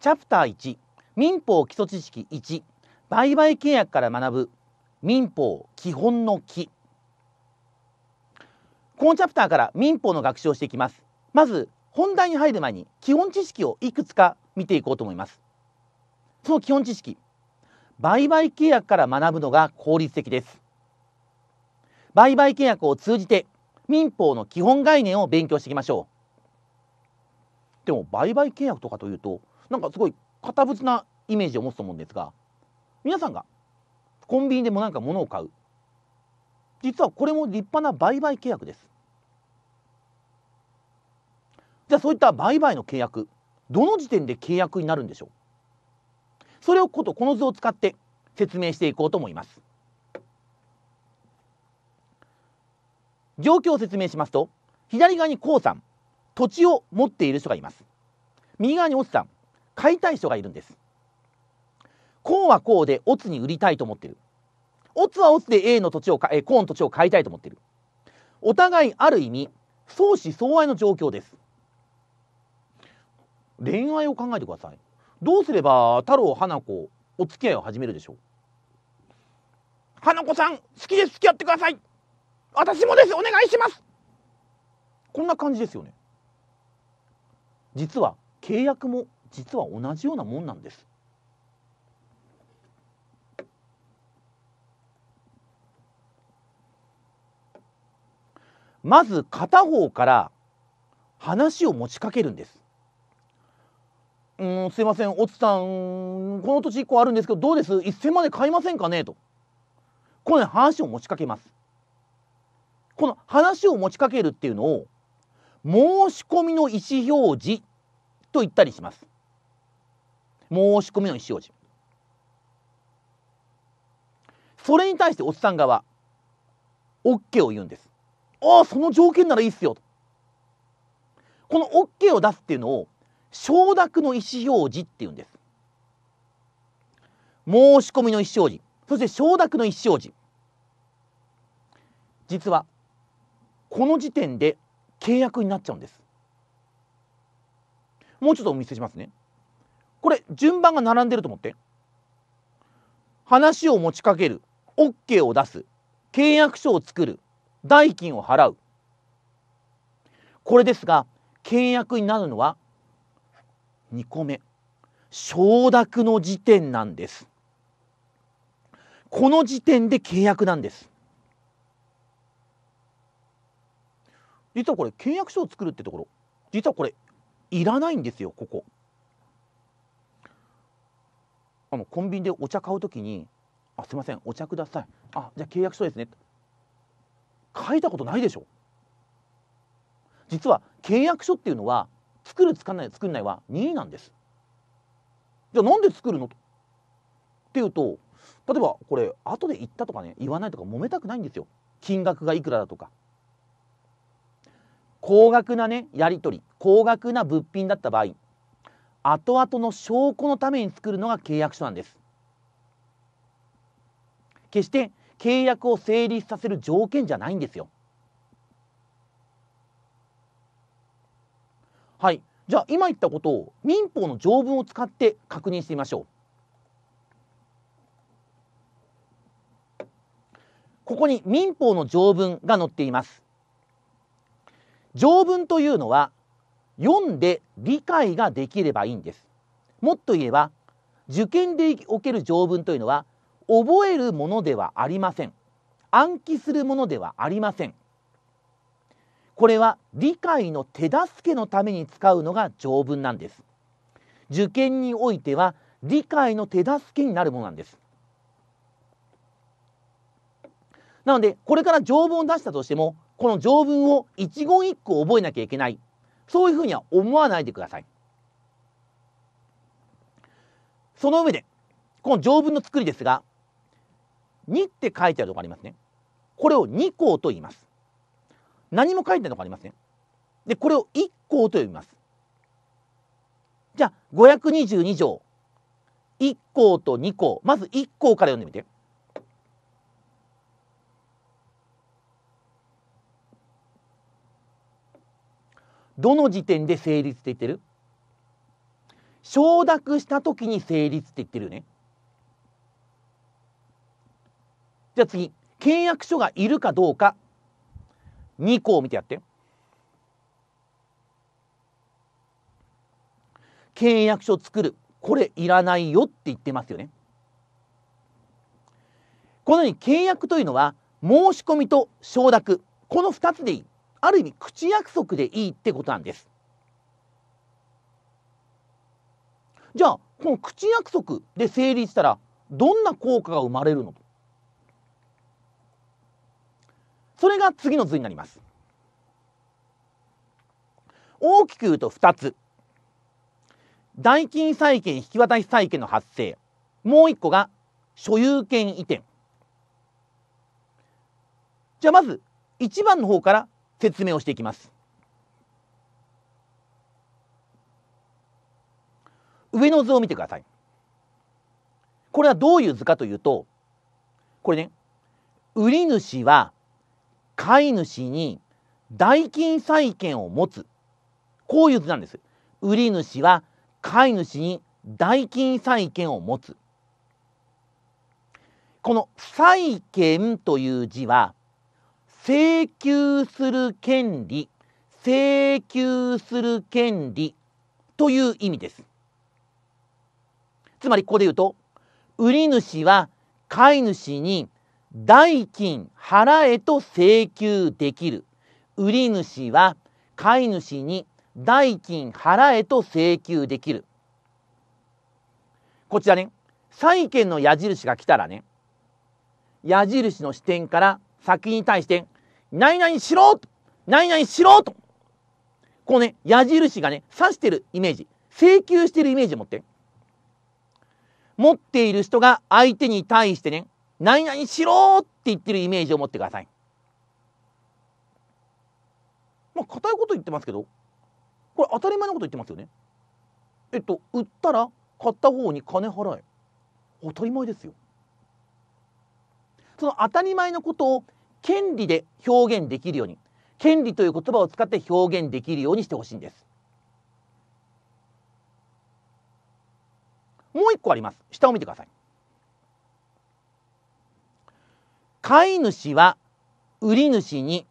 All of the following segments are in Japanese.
チャプター1民法基礎知識1売買契約から学ぶ民法基本の木このチャプターから民法の学習をしていきますまず本題に入る前に基本知識をいくつか見ていこうと思いますその基本知識売買契約から学ぶのが効率的です売買契約を通じて民法の基本概念を勉強していきましょうでも売買契約とかというとなんかすごい堅物なイメージを持つと思うんですが皆さんがコンビニでも何か物を買う実はこれも立派な売買契約ですじゃあそういった売買の契約どの時点で契約になるんでしょうそれをことこの図を使って説明していこうと思います状況を説明しますと左側に k さん土地を持っている人がいます右側におっさん買いたい人がいるんです。こうはこうで、オツに売りたいと思ってる。オツはオツで A の土地を、え、コーンの土地を買いたいと思ってる。お互いある意味、相思相愛の状況です。恋愛を考えてください。どうすれば太郎花子お付き合いを始めるでしょう花子さん好きです付き合ってください私もですお願いしますこんな感じですよね実は契約も実は同じようなもんなんです。まず片方から話を持ちかけるんです。うんすいません、おつさん、この土地1個あるんですけど、どうです一銭万で買いませんかねと。この、話を持ちかけます。この話を持ちかけるっていうのを、申し込みの意思表示と言ったりします。申し込みの意思表示それに対しておっさん側 OK を言うんですああその条件ならいいっすよとこの OK を出すっていうのを承諾の意思表示っていうんです申し込みの意思表示そして承諾の意思表示実はこの時点で契約になっちゃうんですもうちょっとお見せしますねこれ順番が並んでると思って話を持ちかける OK を出す契約書を作る代金を払うこれですが契約になるのは2個目承諾の時点なんですこの時点で契約なんです実はこれ契約書を作るってところ実はこれいらないんですよここあのコンビニでお茶買う時に「あすいませんお茶ください」あ「じゃあ契約書ですね」書いたことないでしょ実は契約書っていうのは作る作らない作んないは任意なんですじゃあなんで作るのっていうと例えばこれ後で言ったとかね言わないとか揉めたくないんですよ金額がいくらだとか高額なねやり取り高額な物品だった場合後々の証拠のために作るのが契約書なんです決して契約を成立させる条件じゃないんですよはいじゃあ今言ったことを民法の条文を使って確認してみましょうここに民法の条文が載っています条文というのは読んで理解ができればいいんです。もっと言えば受験でおける条文というのは覚えるものではありません。暗記するものではありません。これは理解の手助けのために使うのが条文なんです。受験においては理解の手助けになるものなんです。なのでこれから条文を出したとしてもこの条文を一言一句覚えなきゃいけないそういうふうには思わないでください。その上で、この条文の作りですが、2って書いてあるとこありますね。これを2項と言います。何も書いてないとこありますね。で、これを1項と呼びます。じゃあ、522条。1項と2項。まず1項から読んでみて。どの時点で成立って言ってる承諾した時に成立って言ってるよね。じゃあ次契約書がいるかどうか2項を見てやって。契約書作るこれいらないよって言ってますよね。このように契約というのは申し込みと承諾この2つでいい。ある意味口約束でいいってことなんですじゃあこの口約束で成立したらどんな効果が生まれるのそれが次の図になります大きく言うと2つ代金債権引き渡し債権の発生もう1個が所有権移転じゃあまず1番の方から説明をしていきます。上の図を見てください。これはどういう図かというと、これね、売り主は飼い主に代金債権を持つ。こういう図なんです。売り主は飼い主に代金債権を持つ。この債権という字は請求する権利請求する権利という意味ですつまりここで言うと売主は買い主に代金払えと請求できる売主は買い主に代金払えと請求できるこちらね債権の矢印が来たらね矢印の視点から先に対して何々しろと何々しろとこうね、矢印がね、指してるイメージ、請求してるイメージを持って。持っている人が相手に対してね、何々しろって言ってるイメージを持ってください。まあ、硬いこと言ってますけど、これ当たり前のこと言ってますよね。えっと、売ったら買った方に金払え。当たり前ですよ。その当たり前のことを権利で表現できるように権利という言葉を使って表現できるようにしてほしいんですもう一個あります下を見てください飼い主は売り主に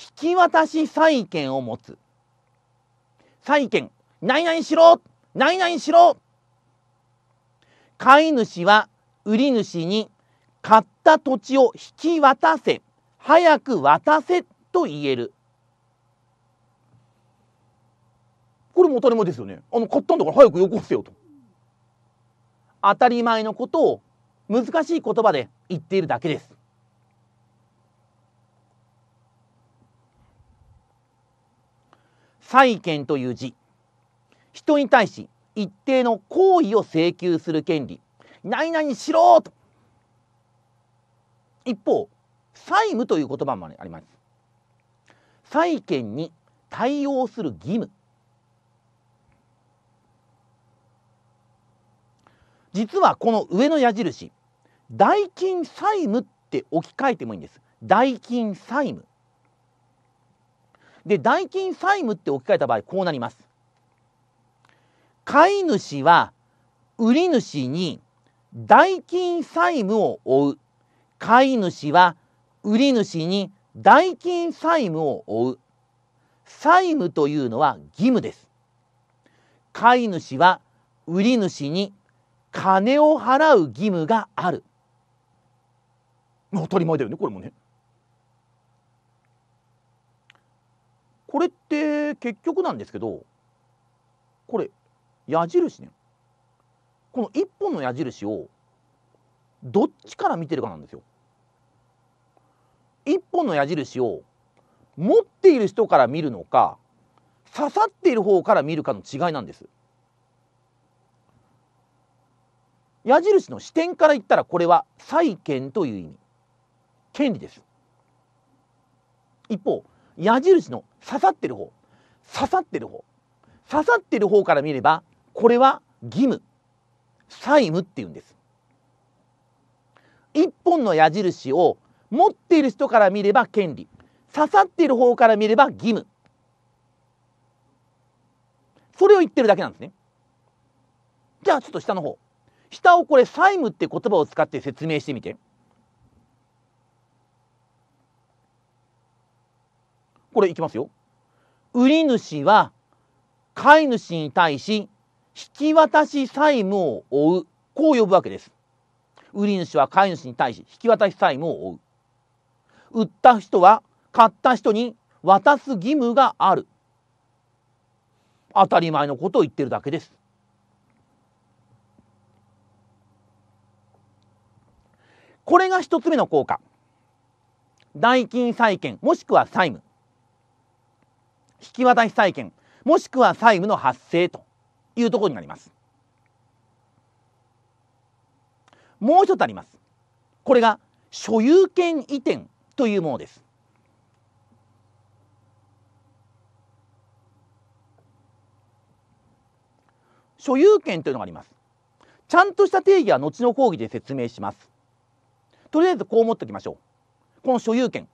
引き渡し債権を持つ債権何々しろ何々しろ飼い主は売り主に買った土地を引き渡せ早く渡せと言える。これも当たり前ですよね。あの、買ったんだから早くよこせよと。当たり前のことを難しい言葉で言っているだけです。債権という字人に対し一定の行為を請求する権利何々しろと一方債務という言葉もあります債権に対応する義務実はこの上の矢印代金債務って置き換えてもいいんです代金債務で代金債務って置き換えた場合こうなります買い主は売り主に代金債務を負う買い主は売主に代金債務を負う。債務というのは義務です。買い主は売主に金を払う義務がある。当たり前だよね、これもね。これって結局なんですけど、これ矢印ね。この一本の矢印をどっちから見てるかなんですよ。一本の矢印を持っている人から見るのか刺さっている方から見るかの違いなんです矢印の視点から言ったらこれは債権という意味権利です一方矢印の刺さっている方刺さっている方刺さっている方から見ればこれは義務債務って言うんです一本の矢印を持っている人から見れば権利刺さっている方から見れば義務それを言ってるだけなんですねじゃあちょっと下の方下をこれ債務って言葉を使って説明してみてこれいきますよ売主は買い主に対し引き渡し債務を負うこう呼ぶわけです売主は買い主に対し引き渡し債務を負う売った人は買った人に渡す義務がある当たり前のことを言ってるだけですこれが一つ目の効果代金債権もしくは債務引き渡し債権もしくは債務の発生というところになりますもう一つありますこれが所有権移転というものです。所有権というのがあります。ちゃんとした定義は後の講義で説明します。とりあえずこう思っておきましょう。この所有権、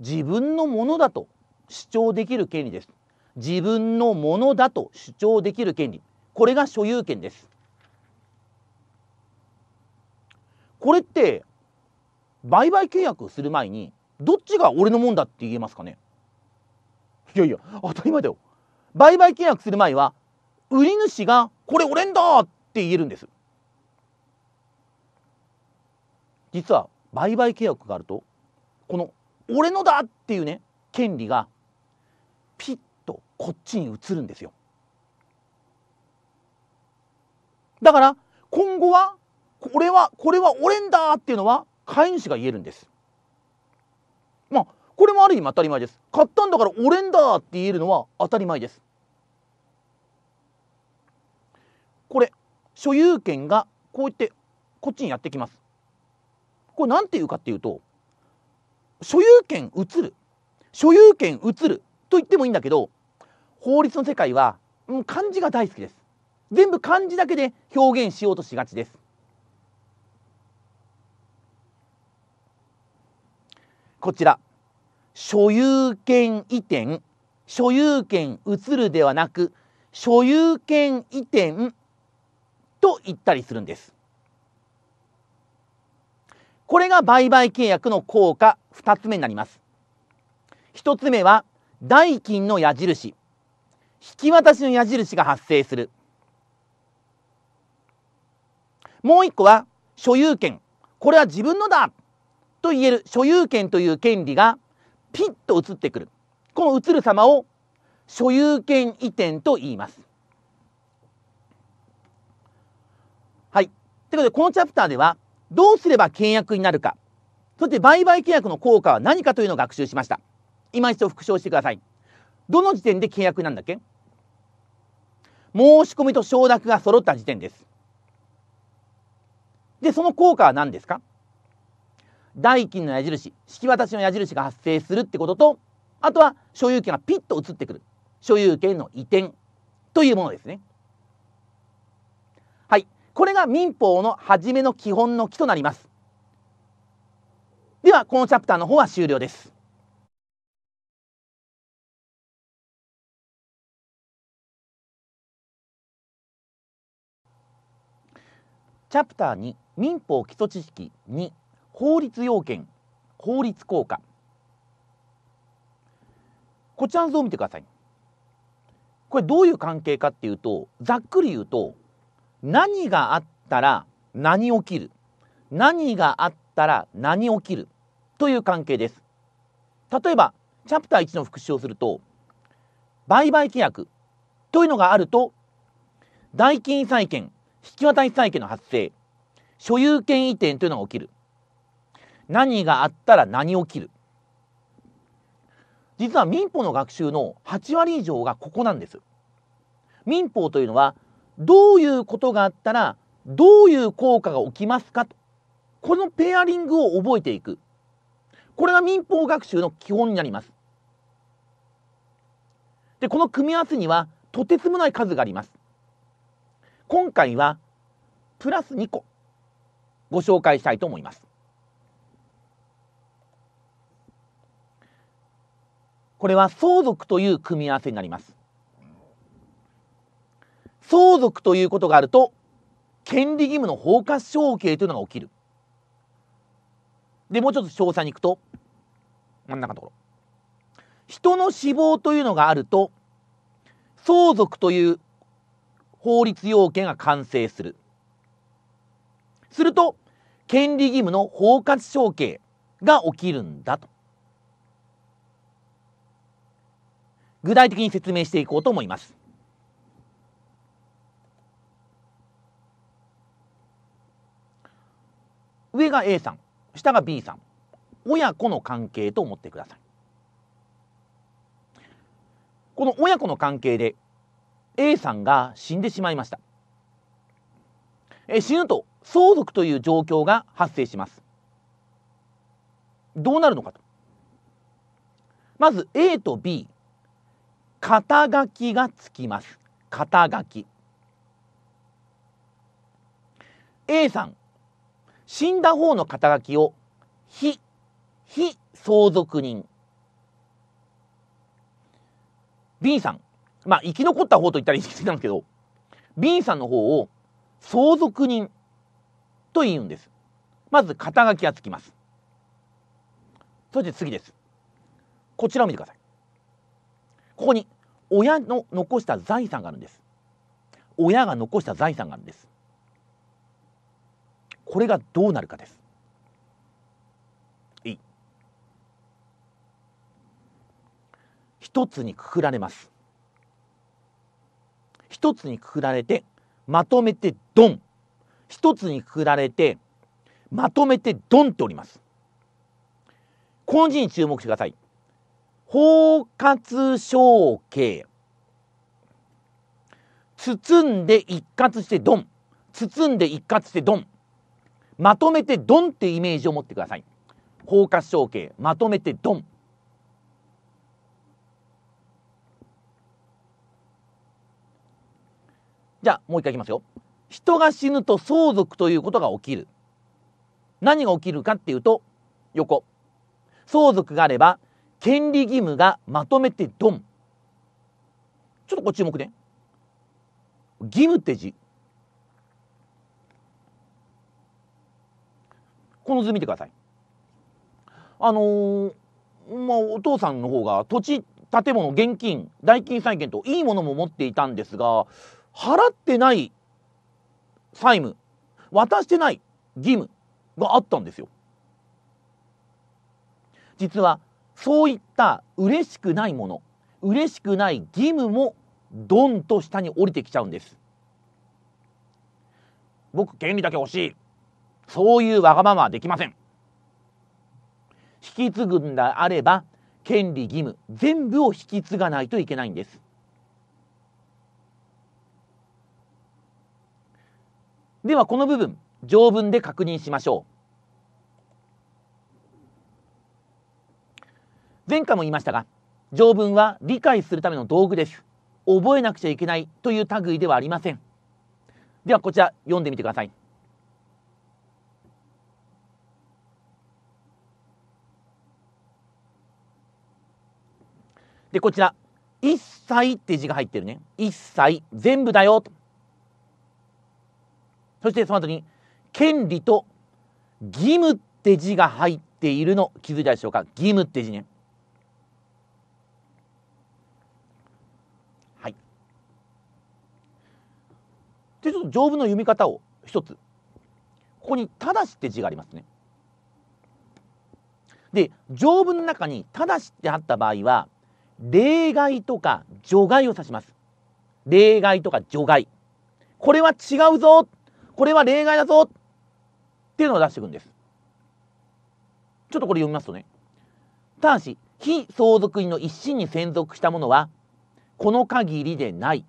自分のものだと主張できる権利です。自分のものだと主張できる権利、これが所有権です。これって売買契約する前にどっちが俺のもんだって言えますかねいやいや当たり前だよ売買契約する前は売り主がこれ俺んだって言えるんです実は売買契約があるとこの俺のだっていうね権利がピッとこっちに移るんですよだから今後はこれはこれは俺んだっていうのは買い主が言えるんですこれもある意味当たり前です買ったんだから俺んだって言えるのは当たり前ですこれ所有権がこうやってこっちにやってきますこれ何て言うかっていうと所有権移る所有権移ると言ってもいいんだけど法律の世界はうん、漢字が大好きです全部漢字だけで表現しようとしがちですこちら所有権移転所有権移るではなく所有権移転と言ったりするんです。これが売買契約の効果2つ目になります。1つ目は代金の矢印引き渡しの矢印が発生する。もう1個は所有権これは自分のだと言える所有権という権利がピッと移ってくる。この移る様を所有権移転と言います。はい。ということで、このチャプターでは、どうすれば契約になるか、そして売買契約の効果は何かというのを学習しました。今一度復唱してください。どの時点で契約なんだっけ申し込みと承諾が揃った時点です。で、その効果は何ですか代金の矢印引き渡しの矢印が発生するってこととあとは所有権がピッと移ってくる所有権の移転というものですね。はいこれが民法の初めの基本の木となります。ではこのチャプターの方は終了です。チャプター2民法基礎知識2法律要件法律効果こちらの図を見てくださいこれどういう関係かっていうとざっくり言うと何があったら何起きる何があったら何起きるという関係です例えばチャプター1の復習をすると売買契約というのがあると代金債権引き渡し債権の発生所有権移転というのが起きる何があったら何起きる実は民法の学習の8割以上がここなんです民法というのはどういうことがあったらどういう効果が起きますかとこのペアリングを覚えていくこれが民法学習の基本になりますでこの組み合わせにはとてつもない数があります今回はプラス2個ご紹介したいと思いますこれは相続という組み合わせになります。相続ということがあると、権利義務の包括承継というのが起きる。で、もうちょっと詳細にいくと、真ん中のところ。人の死亡というのがあると、相続という法律要件が完成する。すると、権利義務の包括承継が起きるんだと。具体的に説明していこうと思います。上が A さん下が B さん親子の関係と思ってくださいこの親子の関係で A さんが死んでしまいましたえ死ぬと相続という状況が発生しますどうなるのかとまず A と B 肩書きがつきます肩書き A さん死んだ方の肩書きを非非相続人 B さんまあ生き残った方と言ったら意識的なんですけど B さんの方を相続人と言うんですまず肩書きがつきますそして次ですこちらを見てくださいここに親の残した財産があるんです親が残した財産があるんですこれがどうなるかですい一つにくくられます一つにくくられてまとめてドン一つにくくられてまとめてドンっておりますこの字に注目してください包括承継包んで一括してドン包んで一括してドンまとめてドンってイメージを持ってください包括承継まとめてドンじゃあもう一回いきますよ人が死ぬと相続ということが起きる何が起きるかっていうと横相続があれば権利義務がまとめてドン。ちょっとご注目ね。義務って字。この図見てください。あのー、まあ、お父さんの方が土地、建物、現金、代金債権といいものも持っていたんですが、払ってない債務、渡してない義務があったんですよ。実はそういった嬉しくないもの、嬉しくない義務もどんと下に降りてきちゃうんです。僕、権利だけ欲しい。そういうわがままはできません。引き継ぐんであれば、権利義務全部を引き継がないといけないんです。ではこの部分条文で確認しましょう。前回も言いましたが条文は理解するための道具です覚えなくちゃいけないという類ではありませんではこちら読んでみてくださいでこちら「一切」って字が入ってるね「一切」全部だよとそしてその後に「権利」と「義務」って字が入っているの気づいたでしょうか義務って字ねでちょっと条文の読み方を一つここに「ただし」って字がありますね。で条文の中に「ただし」ってあった場合は例外とか除外を指します。例外とか除外。これは違うぞこれは例外だぞっていうのを出していくんです。ちょっとこれ読みますとね。ただし、非相続人の一心に専属したものは、この限りでない。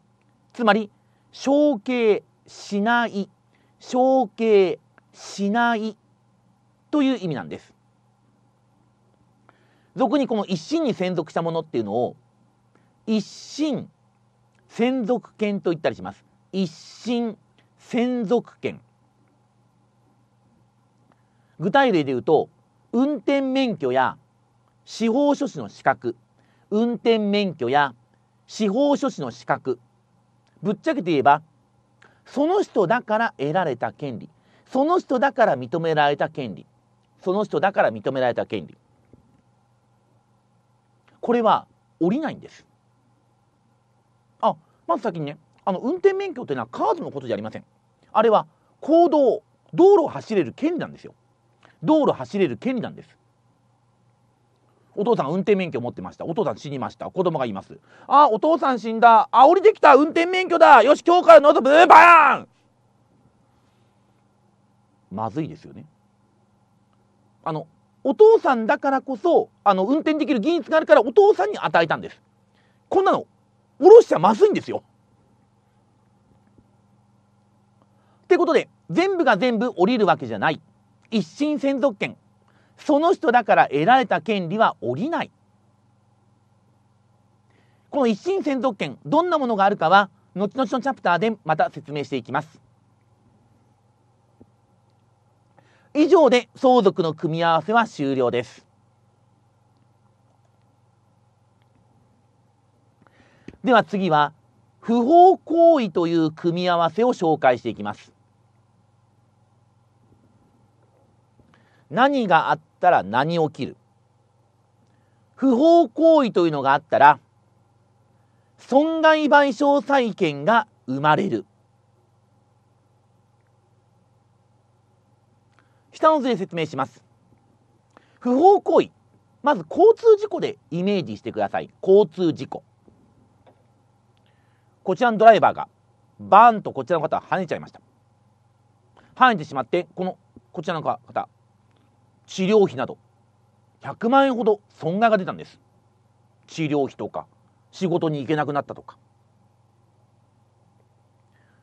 つまり、承継しない承継しないという意味なんです俗にこの一心に専属したものっていうのを一心専属権と言ったりします一心専属権具体例で言うと運転免許や司法書士の資格運転免許や司法書士の資格ぶっちゃけて言えばその人だから得られた権利その人だから認められた権利その人だから認められた権利これは降りないんですあまず先にねあの運転免許というのはカードのことじゃありませんあれは行動道路を走れる権利なんですよ道路走れる権利なんですお父さん運転免許持ってました。お父さん死にました。子供がいます。あ、お父さん死んだ。あ、降りてきた。運転免許だ。よし、今日からのぞバーンまずいですよね。あの、お父さんだからこそ、あの、運転できる技術があるからお父さんに与えたんです。こんなの、下ろしちゃまずいんですよ。ってことで、全部が全部降りるわけじゃない。一心専属権。その人だから得られた権利は下りない。この一審専属権、どんなものがあるかは、後々のチャプターでまた説明していきます。以上で相続の組み合わせは終了です。では次は、不法行為という組み合わせを紹介していきます。何があっったら何起きる不法行為というのがあったら損害賠償債権が生まれる下の図で説明します不法行為まず交通事故でイメージしてください交通事故こちらのドライバーがバーンとこちらの方は跳ねちゃいました跳ねてしまってこのこちらの方治療費など100万円ほど損害が出たんです治療費とか仕事に行けなくなったとか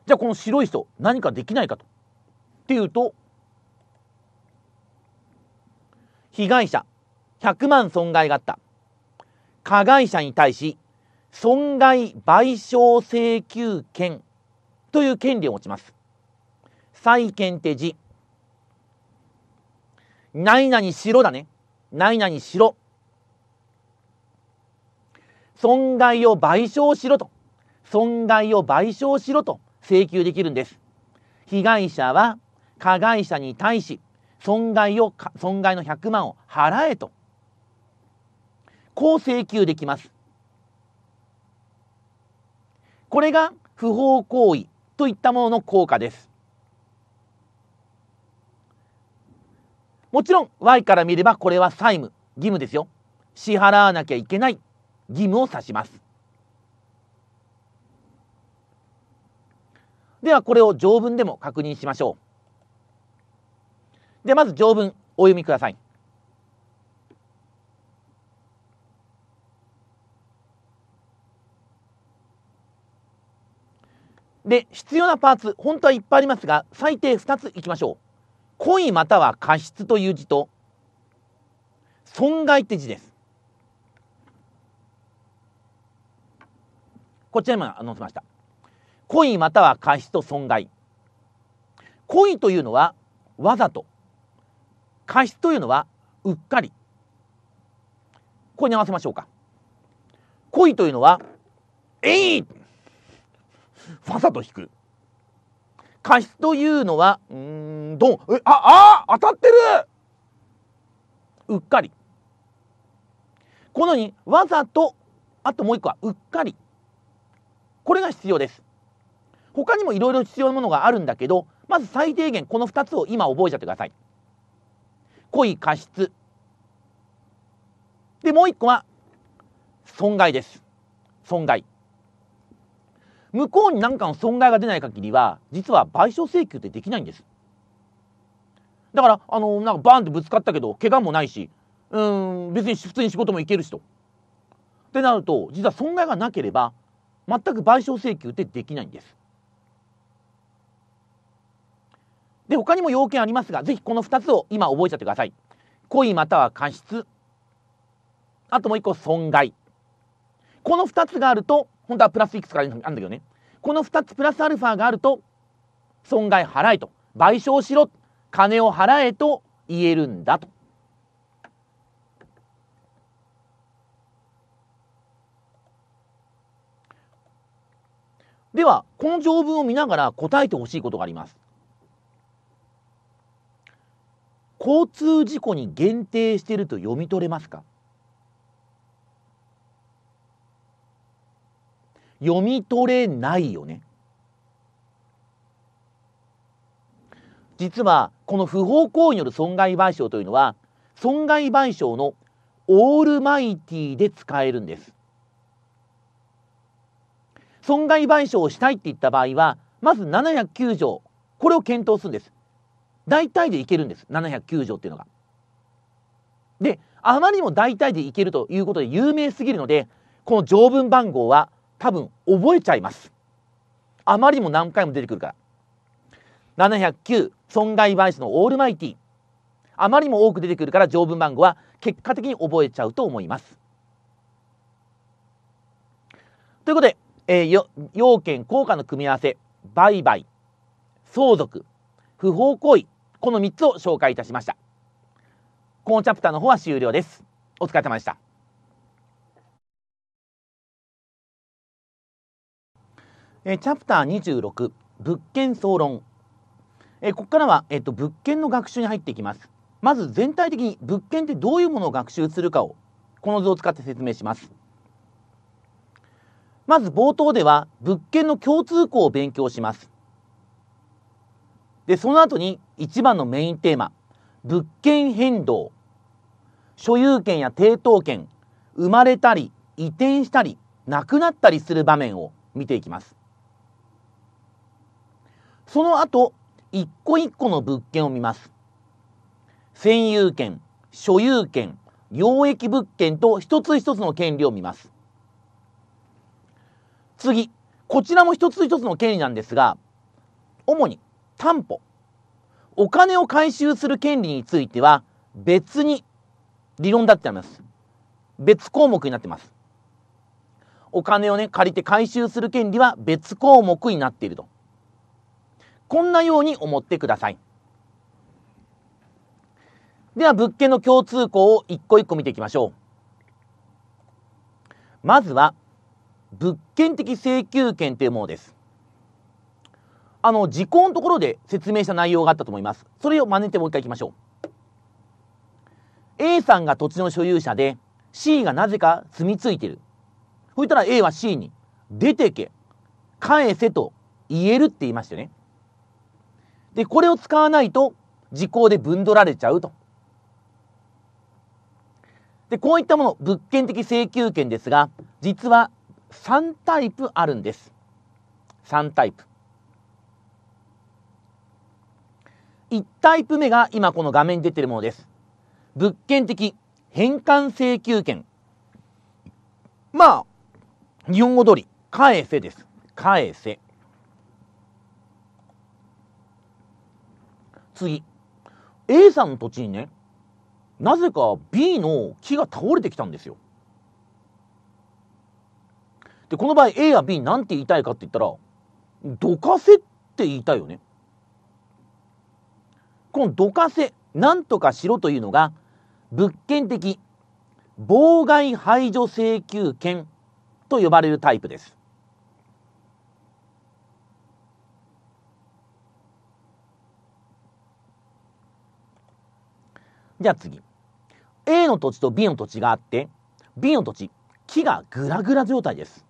じゃあこの白い人何かできないかとっていうと被害者100万損害があった加害者に対し損害賠償請求権という権利を持ちます債権手事何々しろだね。何々しろ。損害を賠償しろと。損害を賠償しろと請求できるんです。被害者は加害者に対し損害を、損害の100万を払えと。こう請求できます。これが不法行為といったものの効果です。もちろん Y から見ればこれは債務義務ですよ支払わなきゃいけない義務を指しますではこれを条文でも確認しましょうでまず条文お読みくださいで必要なパーツ本当はいっぱいありますが最低2ついきましょう故意または過失という字と、損害って字です。こちらにも載せました。故意または過失と損害。故意というのはわざと。過失というのはうっかり。これに合わせましょうか。故意というのは、えいわざと引く。貸しというのは、うーん、どン。え、あ、あ当たってるうっかり。このように、わざと、あともう一個は、うっかり。これが必要です。他にもいろいろ必要なものがあるんだけど、まず最低限この2つを今覚えちゃってください。故意過失。で、もう一個は、損害です。損害。向こうに何かの損害が出ない限りは、実は賠償請求ってできないんです。だから、あの、なんかバーンってぶつかったけど、怪我もないし、うん、別に普通に仕事も行けるしと。ってなると、実は損害がなければ、全く賠償請求ってできないんです。で、他にも要件ありますが、ぜひこの2つを今覚えちゃってください。故意または過失。あともう1個損害。この2つがあると、本当はプラスいくつあるんだけどねこの2つプラスアルファがあると損害払えと賠償しろ金を払えと言えるんだと。ではこの条文を見ながら答えてほしいことがあります。交通事故に限定していると読み取れますか読み取れないよね。実はこの不法行為による損害賠償というのは損害賠償のオールマイティで使えるんです。損害賠償をしたいって言った場合はまず709条これを検討するんです。大体でいけるんです709条っていうのが。であまりにも大体でいけるということで有名すぎるのでこの条文番号は多分覚えちゃいます。あまりにも何回も出てくるから。709、損害賠償のオールマイティ。あまりにも多く出てくるから条文番号は結果的に覚えちゃうと思います。ということで、えー、要件、効果の組み合わせ、売買、相続、不法行為、この3つを紹介いたしました。このチャプターの方は終了です。お疲れ様でした。えチャプター26物件総論、えここからは、えっと、物件の学習に入っていきますまず全体的に物件ってどういうものを学習するかをこの図を使って説明しますまず冒頭では物件の共通項を勉強しますでその後に1番のメインテーマ物件変動所有権や抵当権生まれたり移転したりなくなったりする場面を見ていきますその後、一個一個の物件を見ます。占有権、所有権、養益物件と一つ一つの権利を見ます。次、こちらも一つ一つの権利なんですが、主に担保、お金を回収する権利については別に理論だってあります。別項目になってます。お金をね、借りて回収する権利は別項目になっていると。こんなように思ってください。では物件の共通項を一個一個見ていきましょう。まずは、物件的請求権というものです。あの、時効のところで説明した内容があったと思います。それを真似てもう一回いきましょう。A さんが土地の所有者で、C がなぜか住み着いている。そしたら A は C に、出てけ、返せと言えるって言いましたよね。で、これを使わないと時効で分取られちゃうと。で、こういったもの、物件的請求権ですが、実は3タイプあるんです。3タイプ。1タイプ目が今この画面に出ているものです。物件的返還請求権。まあ、日本語通り、返せです。返せ。次 A さんの土地にねなぜか B の木が倒れてきたんですよでこの場合 A や B なんて言いたいかって言ったらどかせって言いたいよねこのどかせなんとかしろというのが物件的妨害排除請求権と呼ばれるタイプですじゃあ次。A の土地と B の土地があって、B の土地、木がグラグラ状態です。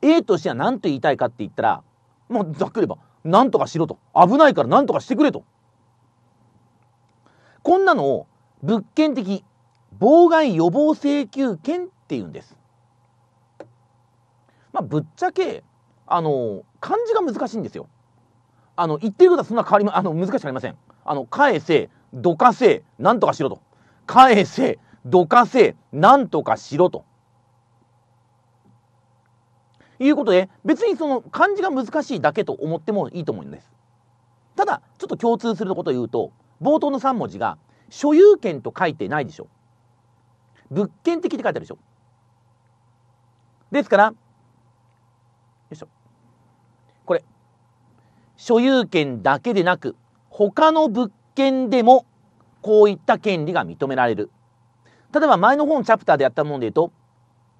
A としては何と言いたいかって言ったら、もうざっくり言えば、何とかしろと。危ないから何とかしてくれと。こんなのを物件的妨害予防請求権って言うんです。まあ、ぶっちゃけ、あの、漢字が難しいんですよ。あの、言ってることはそんな変わりま、あの、難しくありません。あの、返せ、どかせ、なんとかしろと。返せ、どかせ、なんとかしろと。いうことで、別にその漢字が難しいだけと思ってもいいと思うんです。ただ、ちょっと共通することを言うと、冒頭の3文字が、所有権と書いてないでしょ。物件的って書いてあるでしょ。ですから、よいしょ。これ、所有権だけでなく、他の物見でもこういった権利が認められる。例えば前の方のチャプターでやったもので言うと、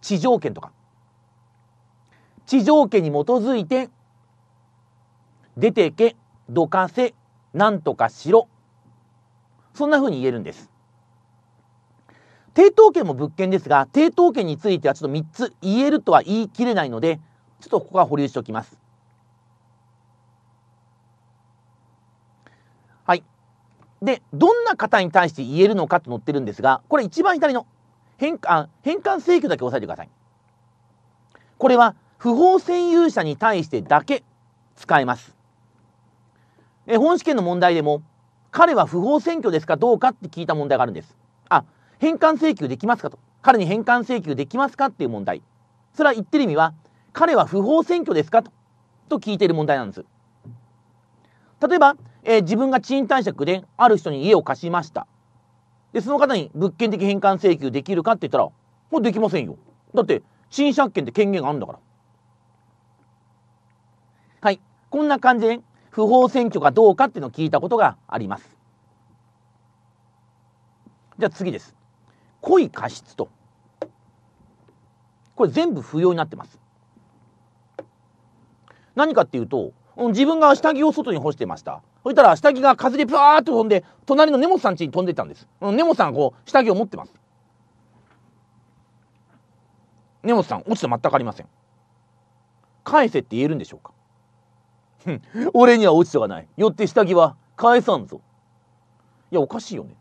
地上権とか、地上権に基づいて、出てけ、どかせ、なんとかしろ。そんな風に言えるんです。抵当権も物件ですが、抵当権についてはちょっと3つ言えるとは言い切れないので、ちょっとここは保留しておきます。で、どんな方に対して言えるのかと載ってるんですが、これ一番左の変換、変換請求だけ押さえてください。これは不法占有者に対してだけ使えます。え本試験の問題でも、彼は不法占拠ですかどうかって聞いた問題があるんです。あ、返還請求できますかと。彼に返還請求できますかっていう問題。それは言ってる意味は、彼は不法占拠ですかとと聞いてる問題なんです。例えば、えー、自分が賃貸借である人に家を貸しました。で、その方に物件的返還請求できるかって言ったら、もうできませんよ。だって、賃借権って権限があるんだから。はい。こんな感じで、不法占拠がどうかっていうのを聞いたことがあります。じゃあ次です。故意過失と。これ全部不要になってます。何かっていうと、自分が下着を外に干してました。そしたら下着が風でプワーっと飛んで、隣の根本さん家に飛んでったんです。根本さんこう、下着を持ってます。根本さん、落ちて全くありません。返せって言えるんでしょうか俺には落ち度がない。よって下着は返さんぞ。いや、おかしいよね。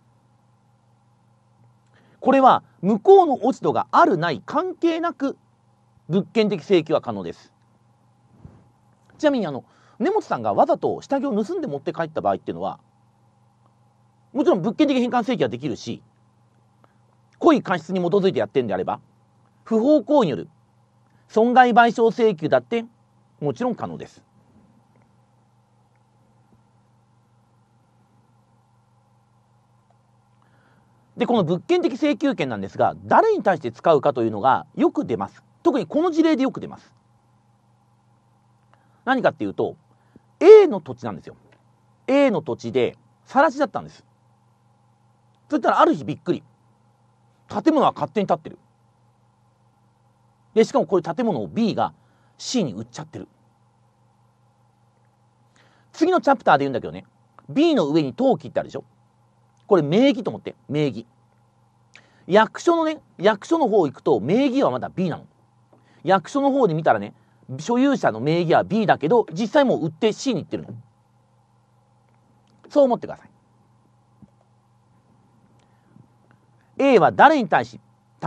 これは向こうの落ち度があるない関係なく物件的請求は可能です。ちなみにあの根本さんがわざと下着を盗んで持って帰った場合っていうのはもちろん物件的返還請求はできるし故意過失に基づいてやってるんであれば不法行為による損害賠償請求だってもちろん可能です。でこの物件的請求権なんですが誰に対して使うかというのがよく出ます特にこの事例でよく出ます何かっていうと A の土地なんですよ A の土地で更地だったんですそしたらある日びっくり建物は勝手に建ってるでしかもこれ建物を B が C に売っちゃってる次のチャプターで言うんだけどね B の上に登記ってあるでしょこれ名義と思って名義役所のね役所の方行くと名義はまだ B なの役所の方で見たらね所有者の名義は B だけど、実際もう売って C に行ってるの。そう思ってください。A は誰に対し、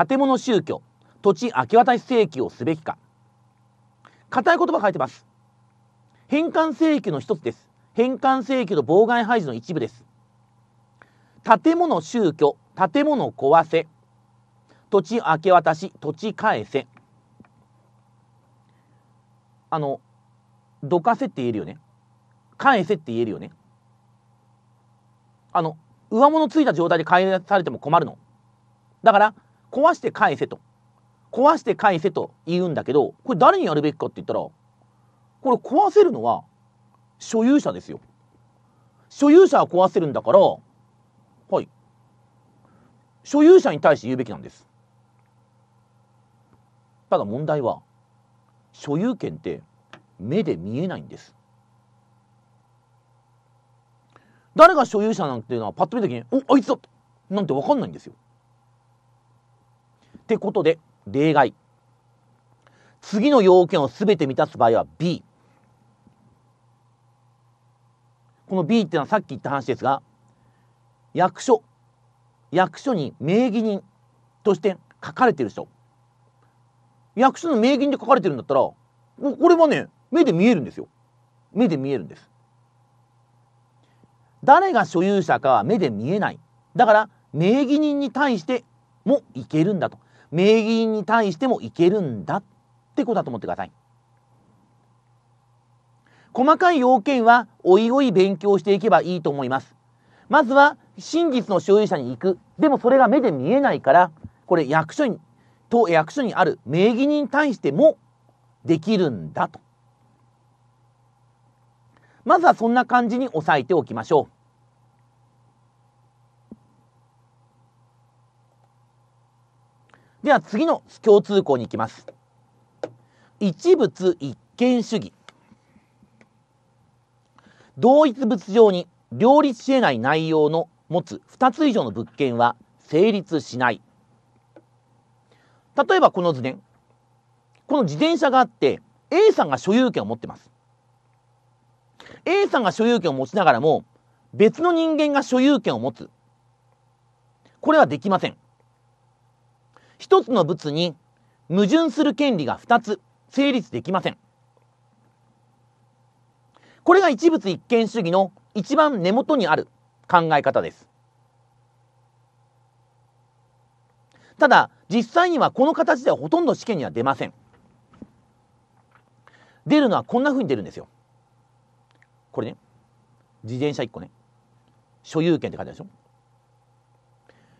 建物宗教、土地明け渡し請求をすべきか。固い言葉書いてます。返還請求の一つです。返還請求と妨害排除の一部です。建物宗教、建物壊せ、土地明け渡し、土地返せ。あの、どかせって言えるよね。返せって言えるよね。あの、上物ついた状態で返されても困るの。だから、壊して返せと。壊して返せと言うんだけど、これ誰にやるべきかって言ったら、これ壊せるのは所有者ですよ。所有者は壊せるんだから、はい。所有者に対して言うべきなんです。ただ問題は、所有権って目で見えないんです誰が所有者なんていうのはパッと見た時に「おあいつだ!」なんて分かんないんですよ。ってことで例外次の要件を全て満たす場合は B この B っていうのはさっき言った話ですが役所役所に名義人として書かれてる人役所の名義で書かれてるんだったら、もうこれはね、目で見えるんですよ。目で見えるんです。誰が所有者かは目で見えない。だから、名義人に対してもいけるんだと。名義人に対してもいけるんだってことだと思ってください。細かい要件はおいおい勉強していけばいいと思います。まずは真実の所有者に行く。でもそれが目で見えないから、これ役所にと役所にある名義人に対してもできるんだと。まずはそんな感じに押さえておきましょう。では次の共通項に行きます。一物一見主義。同一物上に両立し得ない内容の持つ2つ以上の物件は成立しない。例えばこの図で。この自転車があって、A さんが所有権を持ってます。A さんが所有権を持ちながらも、別の人間が所有権を持つ。これはできません。一つの物に矛盾する権利が二つ成立できません。これが一物一見主義の一番根元にある考え方です。ただ実際にはこの形ではほとんど試験には出ません出るのはこんなふうに出るんですよこれね自転車1個ね所有権って書いてあるでしょ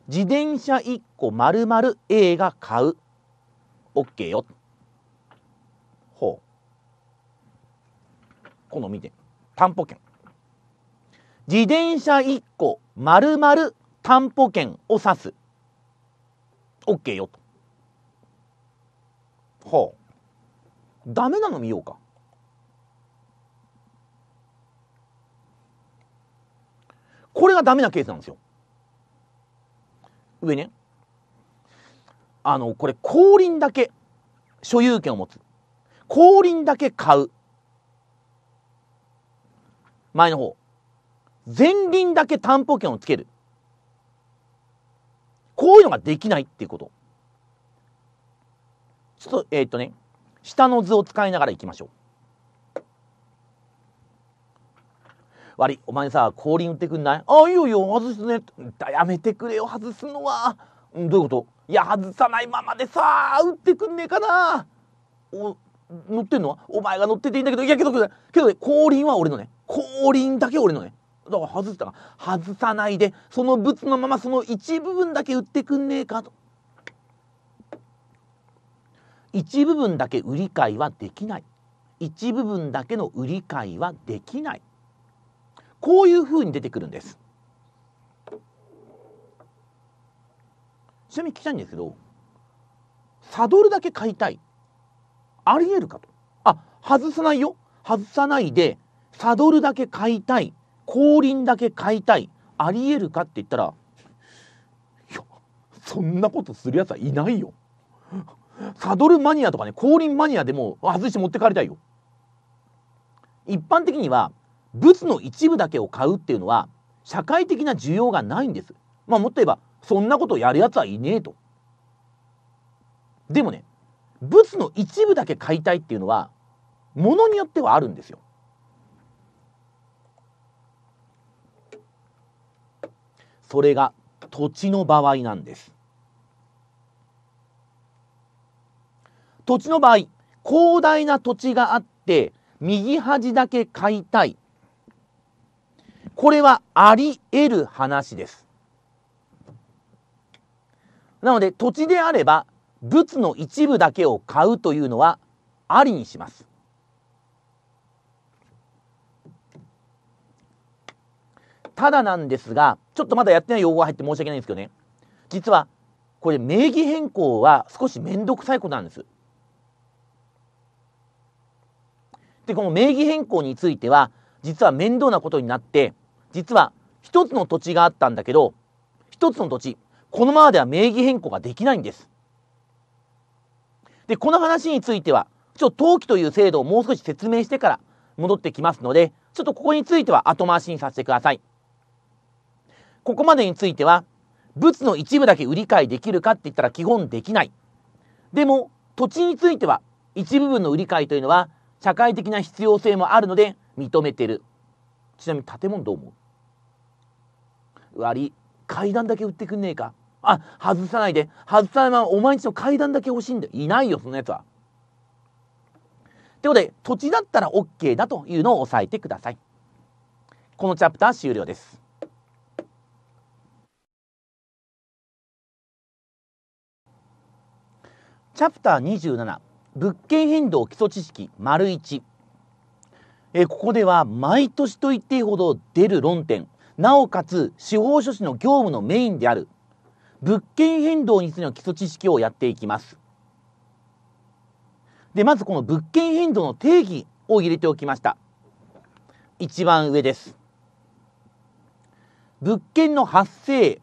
自転車1個まる A が買う OK よほうこの見て担保権自転車1個まる担保権を指す OK よと。はあ。ダメなの見ようか。これがダメなケースなんですよ。上ね。あの、これ、後輪だけ所有権を持つ。後輪だけ買う。前の方。前輪だけ担保権をつける。こういうのができないっていうこと。ちょっと、えー、っとね、下の図を使いながらいきましょう。悪い、お前さ、降臨売ってくんないああ、いいよいいよ、外すね。やめてくれよ、外すのは。どういうこといや、外さないままでさ、売ってくんねえかな。お、乗ってんのはお前が乗ってていいんだけど、いやけど、けど、ね、降臨は俺のね。降臨だけ俺のね。だから外したから外さないでそのブツのままその一部分だけ売ってくんねえかと一部分だけ売り買いはできない一部分だけの売り買いはできないこういうふうに出てくるんですちなみに聞きたいんですけどサドルだけ買いたいありえるかとあ外さないよ外さないでサドルだけ買いたい後輪だけ買いたいありえるかって言ったらいやそんなことするやつはいないよサドルマニアとかね後輪マニアでも外して持って帰りたいよ一般的にはブツの一部だけを買うっていうのは社会的な需要がないんですまあもっと言えばそんなことやるやつはいねえとでもねブツの一部だけ買いたいっていうのはものによってはあるんですよそれが土地の場合なんです土地の場合広大な土地があって右端だけ買いたいこれはあり得る話ですなので土地であれば物の一部だけを買うというのはありにしますただなんですが、ちょっとまだやってない用語が入って申し訳ないんですけどね。実は、これ名義変更は少し面倒くさいことなんです。で、この名義変更については、実は面倒なことになって、実は一つの土地があったんだけど、一つの土地、このままでは名義変更ができないんです。で、この話については、ちょっと登記という制度をもう少し説明してから戻ってきますので、ちょっとここについては後回しにさせてください。ここまでについては物の一部だけ売り買いできるかって言ったら基本できないでも土地については一部分の売り買いというのは社会的な必要性もあるので認めてるちなみに建物どう思う割階段だけ売ってくんねえかあ外さないで外さないままお前んちの階段だけ欲しいんだよいないよそのやつはということで土地だったら OK だというのを押さえてくださいこのチャプター終了ですチャプター27物件変動基礎知識丸1えここでは毎年と言っていいほど出る論点なおかつ司法書士の業務のメインである物件変動についての基礎知識をやっていきますでまずこの物件変動の定義を入れておきました一番上です物件の発生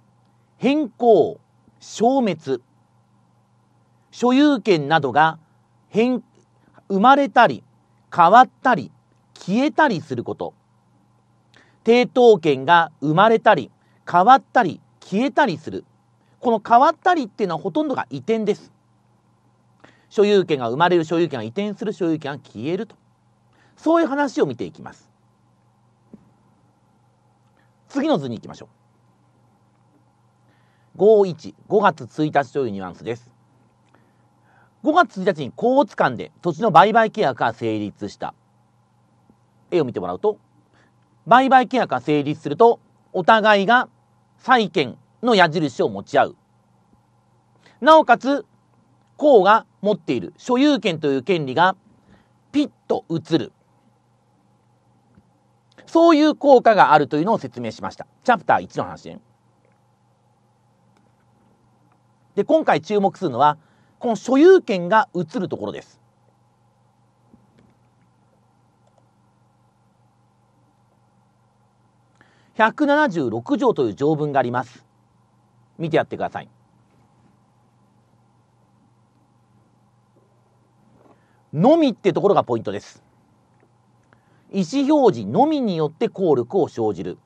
変更消滅所有権などが変生まれたり変わったり消えたりすること抵当権が生まれたり変わったり消えたりするこの変わったりっていうのはほとんどが移転です所有権が生まれる所有権が移転する所有権が消えるとそういう話を見ていきます次の図に行きましょう515月1日というニュアンスです5月1日に甲乙間で土地の売買契約が成立した。絵を見てもらうと、売買契約が成立すると、お互いが債権の矢印を持ち合う。なおかつ、公が持っている所有権という権利がピッと移る。そういう効果があるというのを説明しました。チャプター1の話で。で、今回注目するのは、この所有権が移るところです。176条という条文があります。見てやってください。のみってところがポイントです。意思表示のみによって効力を生じる。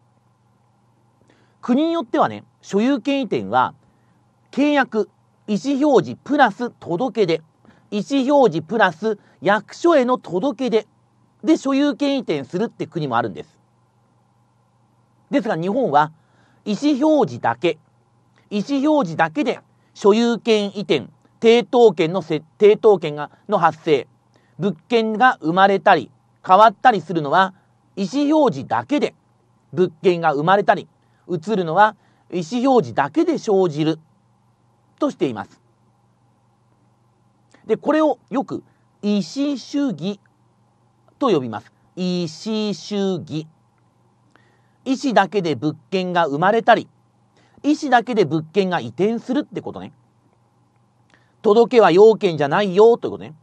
国によってはね、所有権移転は契約、意思表示プラス届け出意思表示プラス役所への届け出で所有権移転するって国もあるんです。ですが日本は意思表示だけ意思表示だけで所有権移転抵当権の抵当権がの発生物件が生まれたり変わったりするのは意思表示だけで物件が生まれたり移るのは意思表示だけで生じるとしています。で、これをよく石主義と呼びます。石主義。石だけで物件が生まれたり、石だけで物件が移転するってことね。届けは要件じゃないよということね。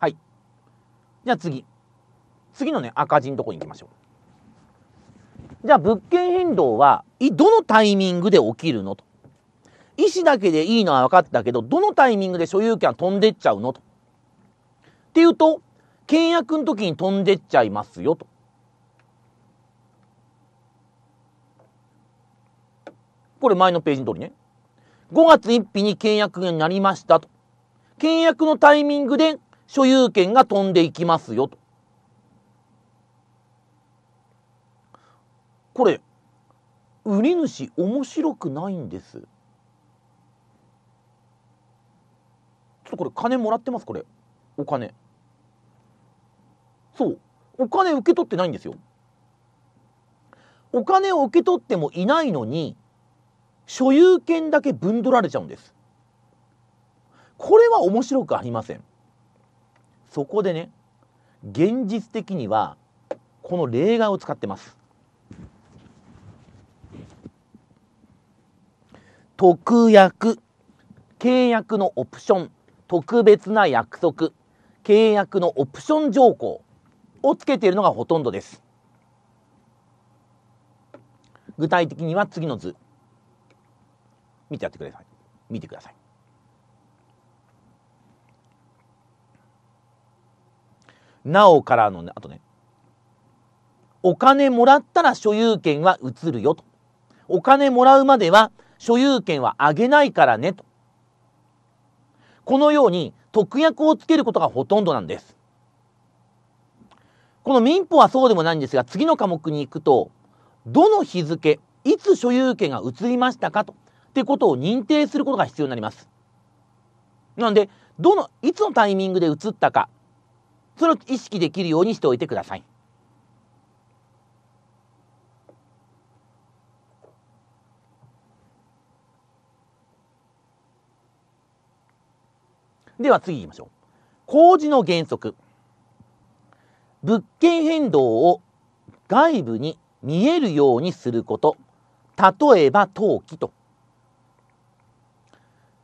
はい。じゃあ次。次のね、赤字のとこに行きましょう。じゃあ物件変動は、どのタイミングで起きるのと。意思だけでいいのは分かったけど、どのタイミングで所有権は飛んでっちゃうのと。っていうと、契約の時に飛んでっちゃいますよと。これ前のページの通りね。5月1日に契約になりましたと。契約のタイミングで所有権が飛んでいきますよと。これ売り主面白くないんですちょっとこれ金もらってますこれお金そうお金受け取ってないんですよお金を受け取ってもいないのに所有権だけ分取られちゃうんですこれは面白くありませんそこでね現実的にはこの例外を使ってます特約、契約のオプション、特別な約束、契約のオプション条項をつけているのがほとんどです。具体的には次の図。見てやってください。見てください。なおからの、ね、あとね、お金もらったら所有権は移るよと。お金もらうまでは所有権はあげないからねと。このように特約をつけることがほとんどなんです。この民法はそうでもないんですが、次の科目に行くと、どの日付、いつ所有権が移りましたかと、ってことを認定することが必要になります。なんで、どの、いつのタイミングで移ったか、それを意識できるようにしておいてください。では次行きましょう。工事の原則。物件変動を外部に見えるようにすること。例えば登記と。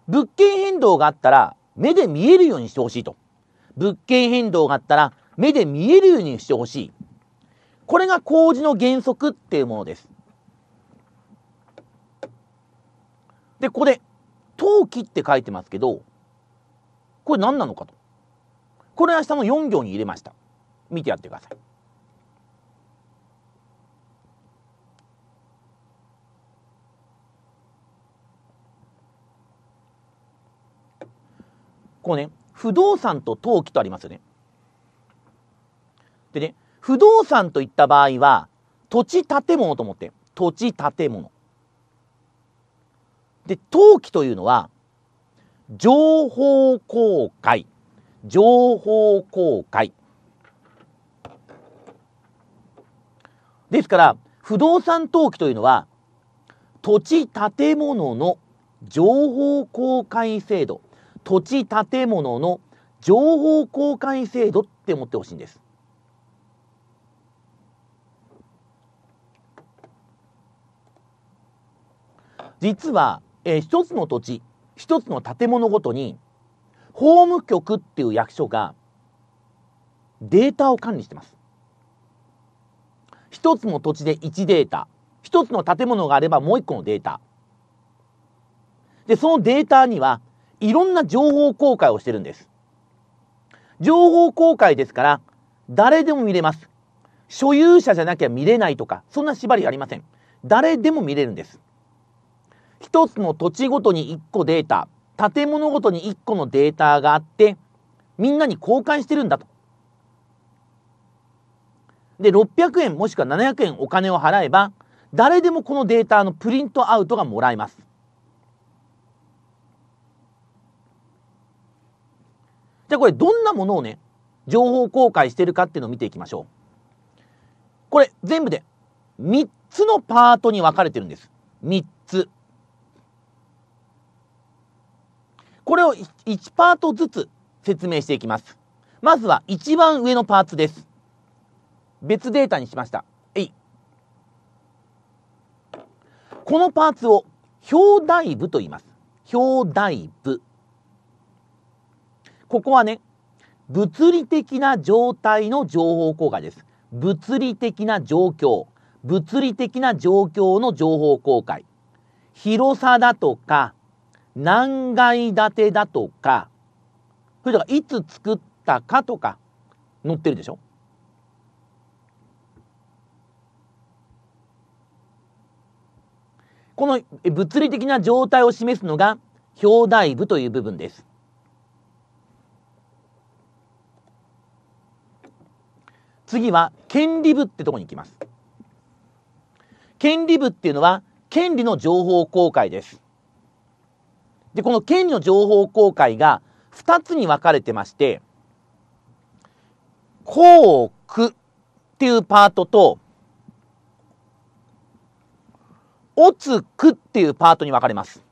物件変動があったら目で見えるようにしてほしいと。物件変動があったら目で見えるようにしてほしい。これが工事の原則っていうものです。で、ここで、登記って書いてますけど、これ何なのかと。これ明日の4行に入れました。見てやってください。こうね、不動産と投機とありますよね。でね、不動産といった場合は、土地建物と思って、土地建物。で、投機というのは、情報公開。情報公開。ですから、不動産登記というのは、土地建物の情報公開制度、土地建物の情報公開制度って思ってほしいんです。実は、えー、一つの土地一つの建物ごとに法務局っていう役所がデータを管理してます。一つの土地で1データ一つの建物があればもう一個のデータでそのデータにはいろんな情報公開をしてるんです情報公開ですから誰でも見れます所有者じゃなきゃ見れないとかそんな縛りありません誰でも見れるんです一つの土地ごとに一個データ、建物ごとに一個のデータがあって、みんなに交換してるんだと。で、600円もしくは700円お金を払えば、誰でもこのデータのプリントアウトがもらえます。じゃあこれどんなものをね、情報公開してるかっていうのを見ていきましょう。これ全部で3つのパートに分かれてるんです。3つ。これを1パートずつ説明していきます。まずは一番上のパーツです。別データにしました。えい。このパーツを表題部と言います。表題部。ここはね、物理的な状態の情報効果です。物理的な状況。物理的な状況の情報公開。広さだとか、何階建てだとか、それとかいつ作ったかとか載ってるでしょこの物理的な状態を示すのが表題部という部分です。次は権利部ってとこに行きます。権利部っていうのは権利の情報公開です。で、この権利の情報公開が2つに分かれてまして、公区っていうパートと、おつくっていうパートに分かれます。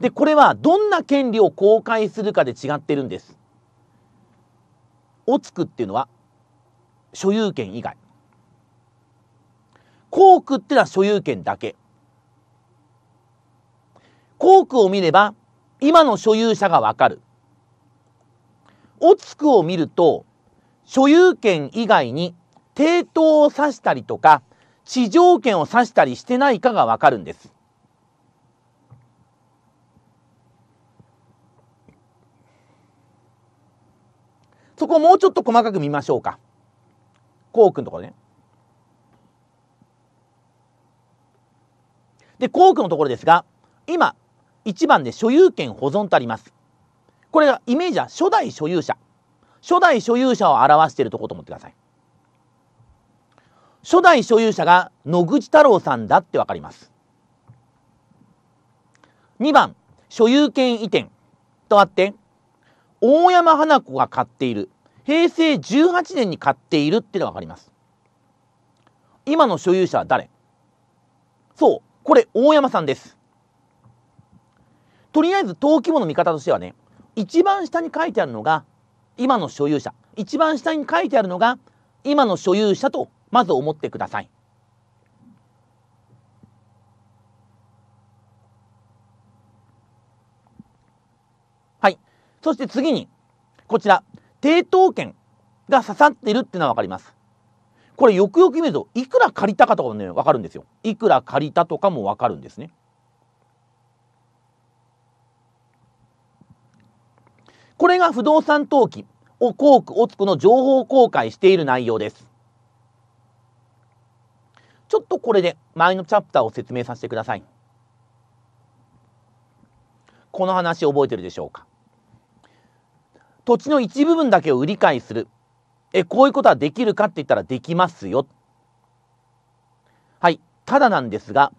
で、これはどんな権利を公開するかで違ってるんです。おつくっていうのは所有権以外。公区っていうのは所有権だけ。校区を見れば今の所有者がわかる。オツクを見ると所有権以外に抵当を指したりとか地上権を指したりしてないかがわかるんです。そこをもうちょっと細かく見ましょうか。コークのところね。で、コークのところですが、今、1番で所有権保存とあります。これがイメージは初代所有者。初代所有者を表しているところと思ってください。初代所有者が野口太郎さんだってわかります。2番、所有権移転とあって、大山花子が買っている。平成18年に買っているっていうのがわかります。今の所有者は誰そう、これ大山さんです。とりあえず登記簿の見方としてはね、一番下に書いてあるのが、今の所有者。一番下に書いてあるのが、今の所有者と、まず思ってください。はい。そして次に、こちら、抵当権が刺さってるっていうのはわかります。これよくよく見ると、いくら借りたかとかもね、分かるんですよ。いくら借りたとかも分かるんですね。これが不動産登記を広区、オツクの情報公開している内容です。ちょっとこれで前のチャプターを説明させてください。この話覚えてるでしょうか土地の一部分だけを売り買いする。え、こういうことはできるかって言ったらできますよ。はい。ただなんですが、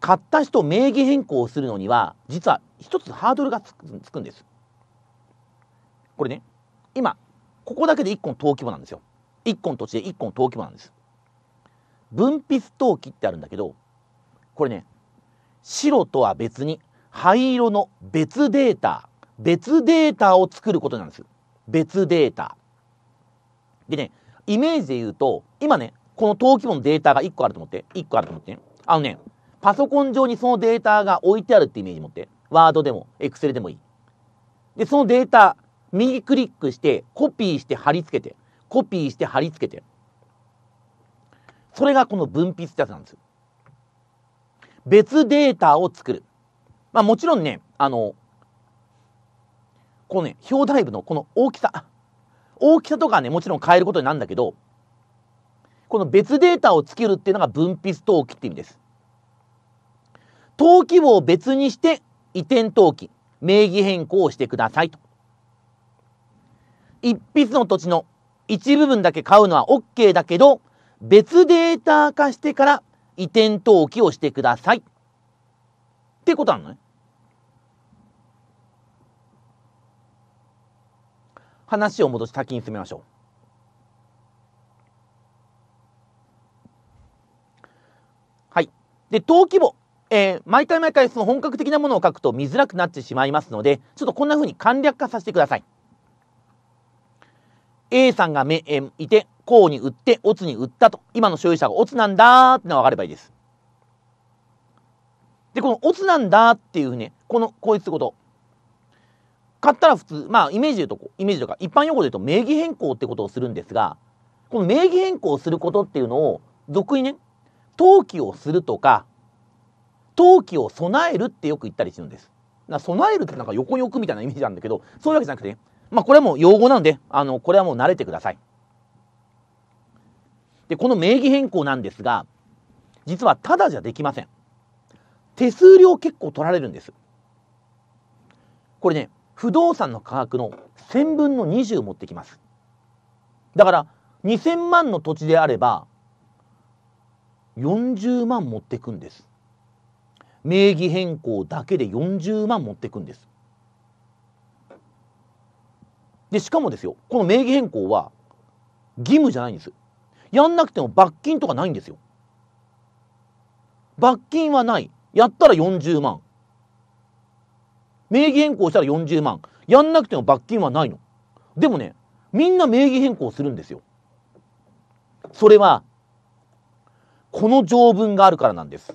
買った人名義変更をするのには、実は一つハードルがつくつくんです。これね、今、ここだけで1個の登記簿なんですよ。1個の土地で1個の登記簿なんです。分泌登記ってあるんだけど、これね、白とは別に灰色の別データ、別データを作ることなんです。別データ。でね、イメージで言うと、今ね、この登記簿のデータが1個あると思って、1個あると思って、ね、あのね、パソコン上にそのデータが置いてあるってイメージ持って、ワードでも、エクセルでもいい。で、そのデータ、右クリックして、コピーして貼り付けて、コピーして貼り付けて。それがこの分泌ってやつなんです別データを作る。まあもちろんね、あの、このね、表題部のこの大きさ、大きさとかね、もちろん変えることになるんだけど、この別データをつけるっていうのが分泌投機って意味です。登記簿を別にして移転登記、名義変更をしてくださいと。一筆の土地の一部分だけ買うのは OK だけど、別データ化してから移転登記をしてください。ってことなのね。話を戻し先に進めましょう。はい。で、登記簿。えー、毎回毎回その本格的なものを書くと見づらくなってしまいますので、ちょっとこんな風に簡略化させてください。A さんがめ、えいて、こうに売って、オツに売ったと。今の所有者がオツなんだーってのが分かればいいです。で、このオツなんだっていうね、この、こいつこと。買ったら普通、まあ、イメージで言うと、イメージとか、一般用語で言うと名義変更ってことをするんですが、この名義変更することっていうのを、俗にね、登記をするとか、登記を備えるってよく言ったりするんです。な備えるってなんか横に置くみたいなイメージなんだけど、そういうわけじゃなくてね、まあ、これはもう用語なんで、あの、これはもう慣れてください。で、この名義変更なんですが、実はただじゃできません。手数料結構取られるんです。これね、不動産の価格の1000分の20持ってきます。だから、2000万の土地であれば、40万持ってくんです。名義変更だけで40万持ってくんです。で、しかもですよ、この名義変更は義務じゃないんです。やんなくても罰金とかないんですよ。罰金はない。やったら40万。名義変更したら40万。やんなくても罰金はないの。でもね、みんな名義変更するんですよ。それは、この条文があるからなんです。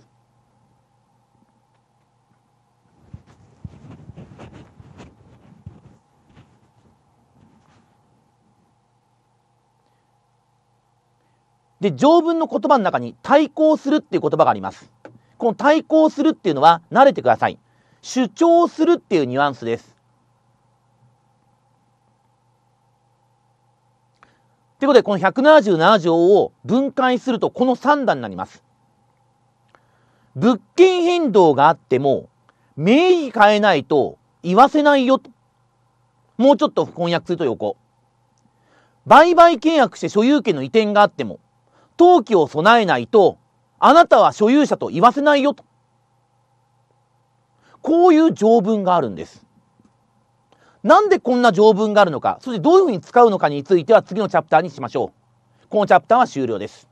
で、条文の言葉の中に対抗するっていう言葉があります。この対抗するっていうのは慣れてください。主張するっていうニュアンスです。ということで、この177条を分解するとこの3段になります。物件変動があっても、名義変えないと言わせないよと。もうちょっと翻訳すると横。売買契約して所有権の移転があっても、登記を備えないと、あなたは所有者と言わせないよと。こういう条文があるんです。なんでこんな条文があるのか、そしてどういうふうに使うのかについては次のチャプターにしましょう。このチャプターは終了です。